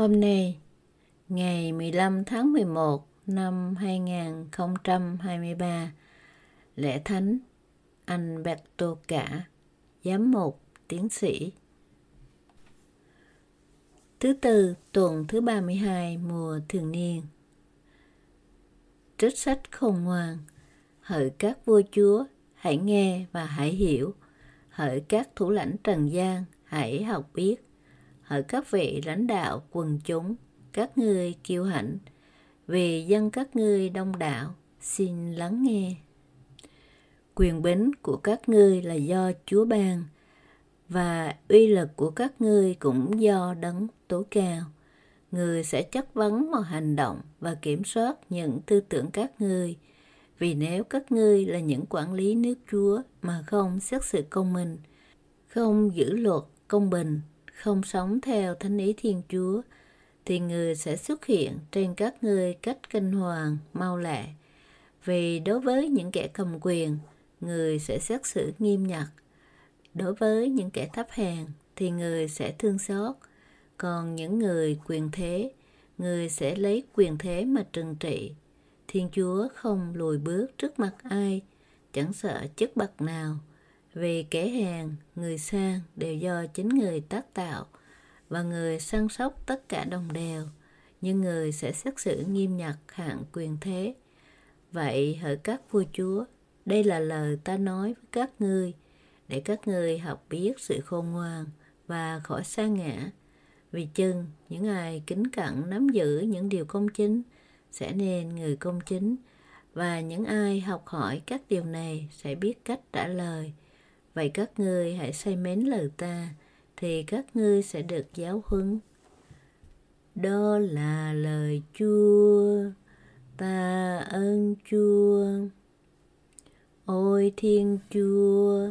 Hôm nay, ngày 15 tháng 11 năm 2023, lễ thánh anh Tô Cả, giám mục tiến sĩ. Thứ tư, tuần thứ 32 mùa thường niên. Trích sách khôn ngoan, hỡi các vua chúa, hãy nghe và hãy hiểu, hỡi các thủ lãnh trần gian, hãy học biết hỡi các vị lãnh đạo quần chúng, các ngươi kiêu hãnh, vì dân các ngươi đông đảo, xin lắng nghe. Quyền bính của các ngươi là do Chúa ban, và uy lực của các ngươi cũng do đấng tối cao. Người sẽ chất vấn mọi hành động và kiểm soát những tư tưởng các ngươi, vì nếu các ngươi là những quản lý nước Chúa mà không xét sự công minh, không giữ luật công bình không sống theo thánh ý Thiên Chúa, thì người sẽ xuất hiện trên các ngươi cách kinh hoàng, mau lẹ. Vì đối với những kẻ cầm quyền, người sẽ xét xử nghiêm nhặt. Đối với những kẻ thấp hèn, thì người sẽ thương xót. Còn những người quyền thế, người sẽ lấy quyền thế mà trừng trị. Thiên Chúa không lùi bước trước mặt ai, chẳng sợ chức bậc nào – vì kẻ hèn người sang đều do chính người tác tạo và người săn sóc tất cả đồng đều nhưng người sẽ xét xử nghiêm nhặt hạng quyền thế vậy hỡi các vua chúa đây là lời ta nói với các ngươi để các ngươi học biết sự khôn ngoan và khỏi xa ngã vì chừng những ai kính cẩn nắm giữ những điều công chính sẽ nên người công chính và những ai học hỏi các điều này sẽ biết cách trả lời Vậy các ngươi hãy say mến lời ta, thì các ngươi sẽ được giáo huấn. Đó là lời Chúa, ta ơn Chúa. Ôi Thiên Chúa,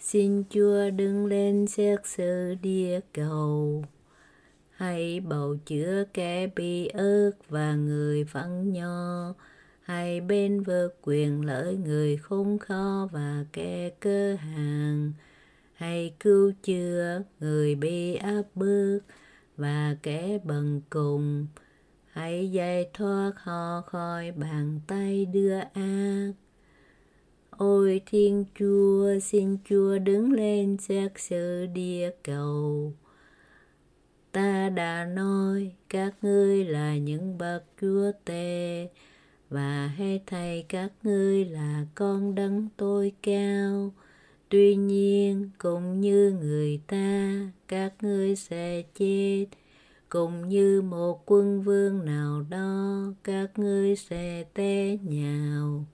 xin Chúa đứng lên xét xử địa cầu. Hãy bầu chữa kẻ bị ớt và người phẫn nho, hai bên vượt quyền lợi người khốn khó và kẻ cơ hàng hay cứu chữa người bị áp bức và kẻ bần cùng hãy giải thoát họ khỏi bàn tay đưa ác ôi thiên chúa xin chúa đứng lên xét xử địa cầu ta đã nói các ngươi là những bậc chúa tề và hãy thầy các ngươi là con đấng tôi cao tuy nhiên cũng như người ta các ngươi sẽ chết cũng như một quân vương nào đó các ngươi sẽ té nhào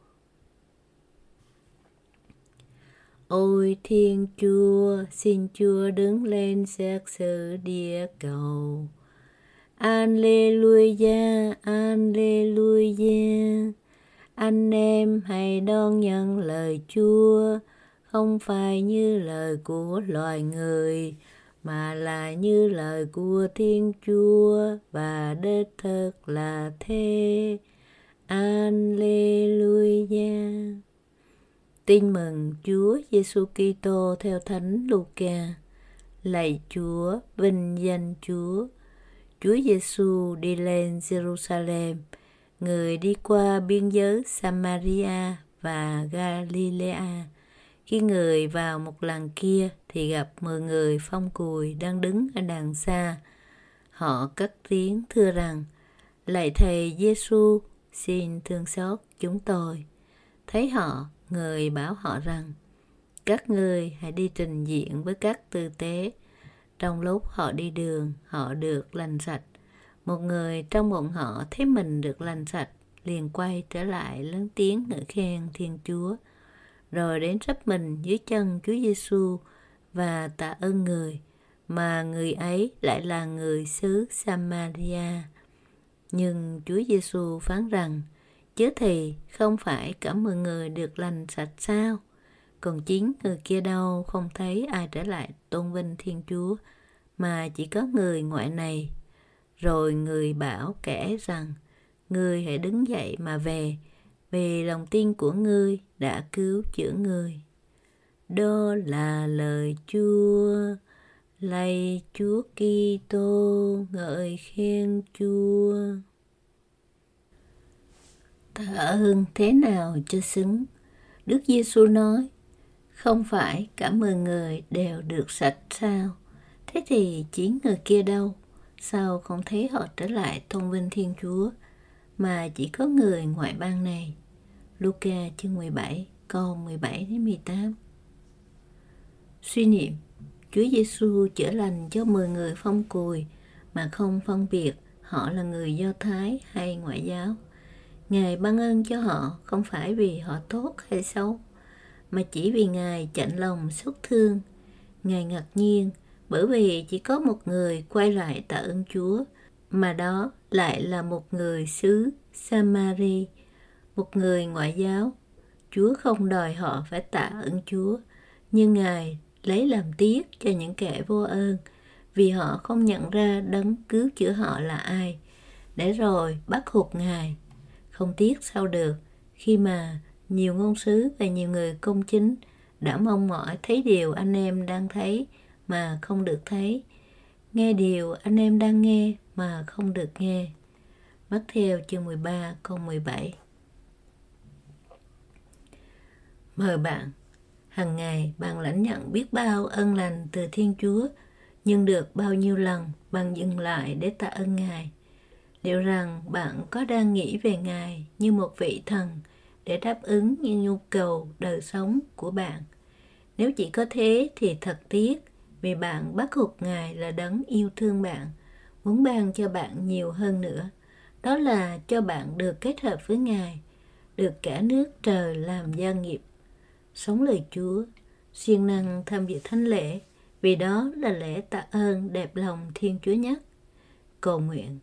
ôi thiên chúa xin chúa đứng lên xét xử địa cầu Alleluia, Alleluia anh em hãy đón nhận lời chúa không phải như lời của loài người mà là như lời của thiên chúa và đích thực là thế Alleluia. Tin mừng Chúa Giêsu Kitô theo Thánh Luca. Lạy Chúa, vinh danh Chúa. Chúa Giêsu đi lên Jerusalem người đi qua biên giới Samaria và Galilea. Khi người vào một làng kia thì gặp 10 người phong cùi đang đứng ở đàng xa. Họ cất tiếng thưa rằng, Lạy Thầy Giêsu, xin thương xót chúng tôi. Thấy họ, người bảo họ rằng, các người hãy đi trình diện với các tư tế. Trong lúc họ đi đường, họ được lành sạch một người trong bọn họ thấy mình được lành sạch liền quay trở lại lớn tiếng ngợi khen thiên chúa rồi đến sắp mình dưới chân chúa giêsu và tạ ơn người mà người ấy lại là người xứ samaria nhưng chúa giêsu phán rằng chứ thì không phải cả mười người được lành sạch sao còn chính người kia đâu không thấy ai trở lại tôn vinh thiên chúa mà chỉ có người ngoại này rồi người bảo kẻ rằng ngươi hãy đứng dậy mà về vì lòng tin của ngươi đã cứu chữa ngươi đó là lời chúa lạy chúa kitô ngợi khen chúa tạ ơn thế nào cho xứng đức giêsu nói không phải cả mười người đều được sạch sao thế thì chín người kia đâu sao không thấy họ trở lại tôn vinh Thiên Chúa mà chỉ có người ngoại bang này. Luca chương 17 câu 17 đến 18. Suy niệm, Chúa Giêsu chữa lành cho 10 người phong cùi mà không phân biệt họ là người Do Thái hay ngoại giáo. Ngài ban ơn cho họ không phải vì họ tốt hay xấu, mà chỉ vì Ngài chạnh lòng xúc thương. Ngài ngạc nhiên bởi vì chỉ có một người quay lại tạ ơn Chúa, mà đó lại là một người xứ Samari, một người ngoại giáo. Chúa không đòi họ phải tạ ơn Chúa, nhưng Ngài lấy làm tiếc cho những kẻ vô ơn vì họ không nhận ra đấng cứu chữa họ là ai để rồi bắt hụt ngài không tiếc sao được khi mà nhiều ngôn sứ và nhiều người công chính đã mong mỏi thấy điều anh em đang thấy mà không được thấy nghe điều anh em đang nghe mà không được nghe mắt theo chương 13 câu 17 mời bạn hàng ngày bạn lãnh nhận biết bao ân lành từ thiên chúa nhưng được bao nhiêu lần bạn dừng lại để tạ ơn ngài liệu rằng bạn có đang nghĩ về ngài như một vị thần để đáp ứng những nhu cầu đời sống của bạn nếu chỉ có thế thì thật tiếc vì bạn bắt buộc Ngài là đấng yêu thương bạn, muốn ban cho bạn nhiều hơn nữa. Đó là cho bạn được kết hợp với Ngài, được cả nước trời làm gia nghiệp. Sống lời Chúa, siêng năng tham dự thánh lễ, vì đó là lễ tạ ơn đẹp lòng Thiên Chúa nhất. Cầu nguyện,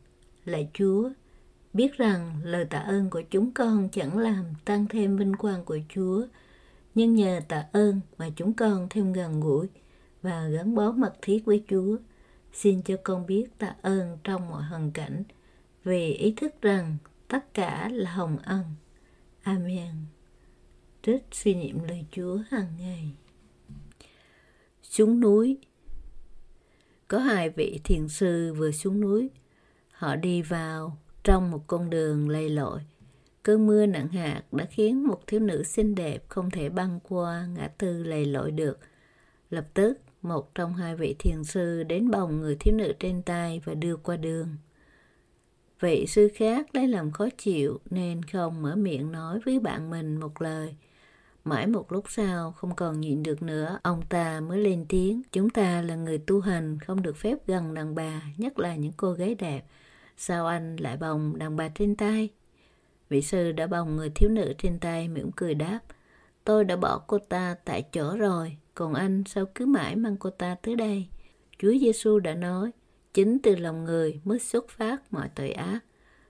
lạy Chúa, biết rằng lời tạ ơn của chúng con chẳng làm tăng thêm vinh quang của Chúa, nhưng nhờ tạ ơn mà chúng con thêm gần gũi và gắn bó mật thiết với Chúa. Xin cho con biết tạ ơn trong mọi hoàn cảnh vì ý thức rằng tất cả là hồng ân. Amen. Trích suy niệm lời Chúa hàng ngày. Xuống núi Có hai vị thiền sư vừa xuống núi. Họ đi vào trong một con đường lầy lội. Cơn mưa nặng hạt đã khiến một thiếu nữ xinh đẹp không thể băng qua ngã tư lầy lội được. Lập tức một trong hai vị thiền sư đến bồng người thiếu nữ trên tay và đưa qua đường. Vị sư khác lấy làm khó chịu nên không mở miệng nói với bạn mình một lời. Mãi một lúc sau không còn nhịn được nữa, ông ta mới lên tiếng. Chúng ta là người tu hành không được phép gần đàn bà, nhất là những cô gái đẹp. Sao anh lại bồng đàn bà trên tay? Vị sư đã bồng người thiếu nữ trên tay mỉm cười đáp – Tôi đã bỏ cô ta tại chỗ rồi, còn anh sao cứ mãi mang cô ta tới đây? Chúa Giêsu đã nói, chính từ lòng người mới xuất phát mọi tội ác.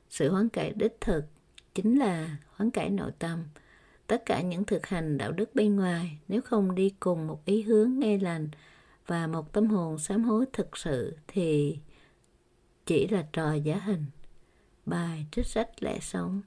Sự hoán cải đích thực chính là hoán cải nội tâm. Tất cả những thực hành đạo đức bên ngoài nếu không đi cùng một ý hướng ngay lành và một tâm hồn sám hối thực sự thì chỉ là trò giả hình. Bài trích sách lẽ sống